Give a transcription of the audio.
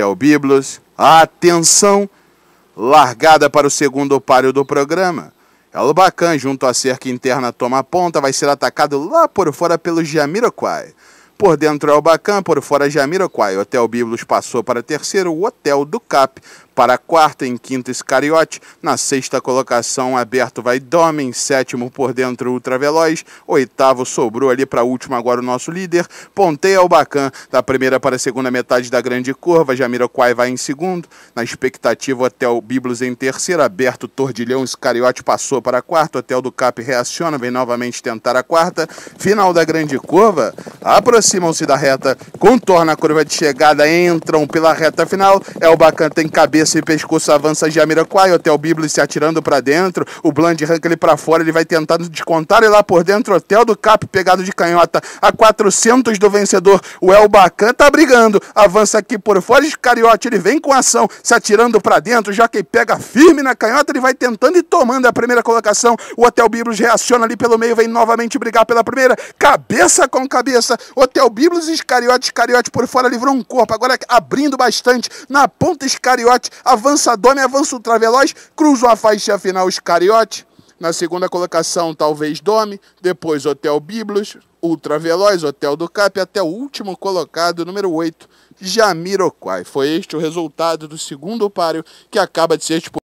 Theo Biblos, a atenção largada para o segundo páreo do programa. El é Bacan, junto à cerca interna, toma ponta, vai ser atacado lá por fora pelo Jamiroquai. Por dentro é o Bacan, por fora Jamiroquai. Hotel Biblos passou para terceiro, o Hotel do Cap para a quarta, em quinto Iscariote, na sexta colocação aberto vai domen sétimo por dentro Ultraveloz, oitavo sobrou ali para último agora o nosso líder, Ponteia Albacan, da primeira para a segunda metade da grande curva, Jamiroquai vai em segundo, na expectativa Hotel Biblos em terceiro, aberto Tordilhão, Iscariote passou para a quarta, Hotel do Cap reaciona, vem novamente tentar a quarta, final da grande curva, aproximam-se da reta, contorna a curva de chegada, entram pela reta final, é o bacan tem cabeça esse pescoço avança Jamiroquai, Hotel Biblis se atirando para dentro, o Bland arranca ele para fora, ele vai tentando descontar ele lá por dentro, Hotel do Cap pegado de canhota, a 400 do vencedor, o El Bacan tá brigando, avança aqui por fora, Iscariote, ele vem com ação, se atirando para dentro, já que pega firme na canhota, ele vai tentando e tomando a primeira colocação, o Hotel Biblis reaciona ali pelo meio, vem novamente brigar pela primeira, cabeça com cabeça, Hotel Biblis, Iscariote, Iscariote por fora, livrou um corpo, agora abrindo bastante, na ponta Iscariote, avança Dome, avança Veloz, cruzou a faixa final os Cariote. Na segunda colocação, talvez Dome, depois Hotel Biblos, Ultra Veloz, Hotel do Cap, até o último colocado, número 8, Jamiroquai. Foi este o resultado do segundo páreo que acaba de ser disputado.